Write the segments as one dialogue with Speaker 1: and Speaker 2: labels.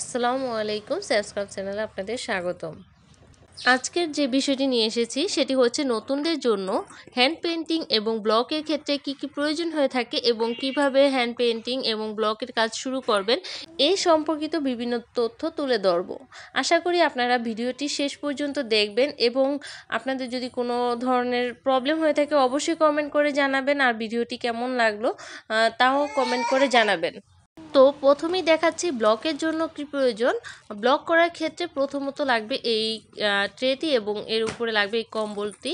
Speaker 1: আসসালামু আলাইকুম সাবস্ক্রাইব চ্যানেলে আপনাদের স্বাগতম আজকের যে বিষয়টি নিয়ে এসেছি সেটি হচ্ছে নতুনদের জন্য হ্যান্ড পেন্টিং এবং ব্লকের ক্ষেত্রে কি কি প্রয়োজন হয়ে থাকে এবং কিভাবে হ্যান্ড পেন্টিং এবং ব্লকের কাজ শুরু করবেন এই সম্পর্কিত বিভিন্ন তথ্য তুলে ধরব আশা করি আপনারা ভিডিওটি শেষ পর্যন্ত দেখবেন এবং আপনাদের যদি কোনো ধরনের প্রবলেম হয়ে থাকে অবশ্যই কমেন্ট করে জানাবেন আর ভিডিওটি কেমন লাগলো তাও কমেন্ট করে জানাবেন তো প্রথমেই দেখাচ্ছি ব্লকের জন্য কী প্রয়োজন ব্লক করার ক্ষেত্রে প্রথমত লাগবে এই ট্রেটি এবং এর উপরে লাগবে এই কম্বলটি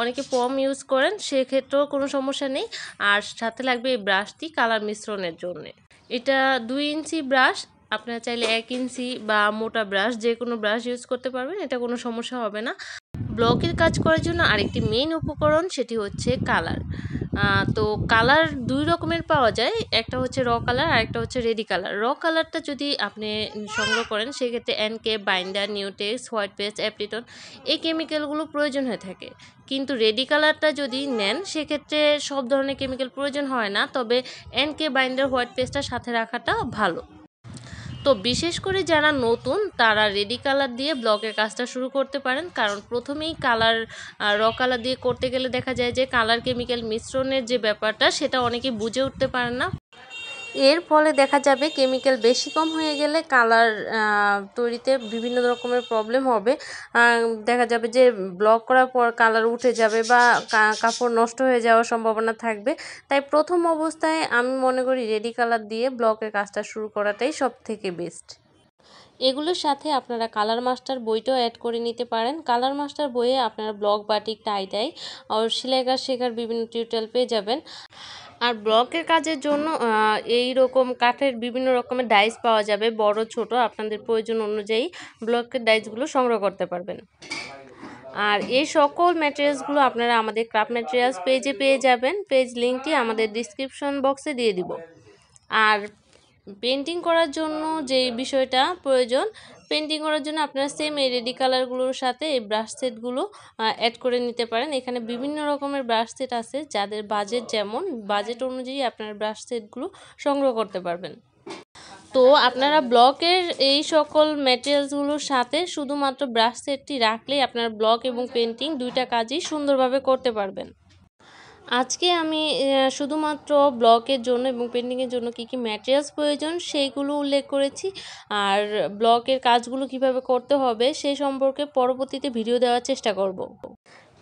Speaker 1: অনেকে পম ইউজ করেন সেক্ষেত্রেও কোনো সমস্যা নেই আর সাথে লাগবে এই ব্রাশটি কালার মিশ্রণের জন্য এটা দুই ইঞ্চি ব্রাশ আপনারা চাইলে এক ইঞ্চি বা মোটা ব্রাশ যে কোনো ব্রাশ ইউজ করতে পারবেন এটা কোনো সমস্যা হবে না ব্লকের কাজ করার জন্য আরেকটি মেইন উপকরণ সেটি হচ্ছে কালার তো কালার দুই রকমের পাওয়া যায় একটা হচ্ছে র কালার আর একটা হচ্ছে রেডি কালার র কালারটা যদি আপনি সংগ্রহ করেন সেক্ষেত্রে অ্যানকে বাইন্ডার নিউটেক্স হোয়াইট পেস্ট অ্যাপ্রিটন এই কেমিক্যালগুলো প্রয়োজন হয়ে থাকে কিন্তু রেডি কালারটা যদি নেন সেক্ষেত্রে সব ধরনের কেমিক্যাল প্রয়োজন হয় না তবে অ্যানকে বাইন্ডার হোয়াইট পেস্টটা সাথে রাখাটা ভালো তো বিশেষ করে যারা নতুন তারা রেডি কালার দিয়ে ব্লকের কাজটা শুরু করতে পারেন কারণ প্রথমেই কালার র কালার দিয়ে করতে গেলে দেখা যায় যে কালার কেমিক্যাল মিশ্রণের যে ব্যাপারটা সেটা অনেকে বুঝে উঠতে পারেন না এর ফলে দেখা যাবে কেমিক্যাল বেশি কম হয়ে গেলে কালার তৈরিতে বিভিন্ন রকমের প্রবলেম হবে দেখা যাবে যে ব্লক করার পর কালার উঠে যাবে বা কাপড় নষ্ট হয়ে যাওয়ার সম্ভাবনা থাকবে তাই প্রথম অবস্থায় আমি মনে করি রেডি কালার দিয়ে ব্লকের কাজটা শুরু করাটাই সব থেকে বেস্ট এগুলোর সাথে আপনারা কালার মাস্টার বইটাও অ্যাড করে নিতে পারেন কালার মাস্টার বইয়ে আপনারা ব্লক বাটিক টাই টাই আর সেলাইকার শেখার বিভিন্ন টিউটোরিয়াল পেয়ে যাবেন আর ব্লকের কাজের জন্য এই রকম কাঠের বিভিন্ন রকমের ডাইস পাওয়া যাবে বড় ছোট আপনাদের প্রয়োজন অনুযায়ী ব্লকের ডাইসগুলো সংগ্রহ করতে পারবেন আর এই সকল ম্যাটেরিয়ালসগুলো আপনারা আমাদের ক্রাফট ম্যাটেরিয়ালস পেজে পেয়ে যাবেন পেজ লিঙ্কটি আমাদের ডিসক্রিপশন বক্সে দিয়ে দিব আর পেন্টিং করার জন্য যে বিষয়টা প্রয়োজন পেন্টিং করার জন্য আপনারা সেম এই রেডি কালারগুলোর সাথে এই ব্রাশ সেটগুলো অ্যাড করে নিতে পারেন এখানে বিভিন্ন রকমের ব্রাশ সেট আছে যাদের বাজেট যেমন বাজেট অনুযায়ী আপনার ব্রাশ সেটগুলো সংগ্রহ করতে পারবেন তো আপনারা ব্লকের এই সকল ম্যাটেরিয়ালসগুলোর সাথে শুধুমাত্র ব্রাশ সেটটি রাখলেই আপনার ব্লক এবং পেন্টিং দুইটা কাজই সুন্দরভাবে করতে পারবেন আজকে আমি শুধুমাত্র ব্লকের জন্য এবং পেন্টিংয়ের জন্য কি কি ম্যাটেরিয়ালস প্রয়োজন সেইগুলো উল্লেখ করেছি আর ব্লকের কাজগুলো কিভাবে করতে হবে সেই সম্পর্কে পরবর্তীতে ভিডিও দেওয়ার চেষ্টা করব।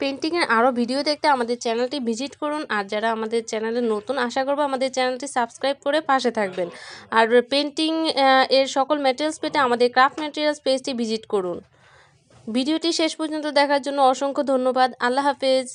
Speaker 1: পেন্টিংয়ের আরও ভিডিও দেখতে আমাদের চ্যানেলটি ভিজিট করুন আর যারা আমাদের চ্যানেলে নতুন আশা করবো আমাদের চ্যানেলটি সাবস্ক্রাইব করে পাশে থাকবেন আর পেন্টিং এর সকল ম্যাটেরিয়ালস পেতে আমাদের ক্রাফট ম্যাটেরিয়ালস পেজটি ভিজিট করুন ভিডিওটি শেষ পর্যন্ত দেখার জন্য অসংখ্য ধন্যবাদ আল্লাহ হাফেজ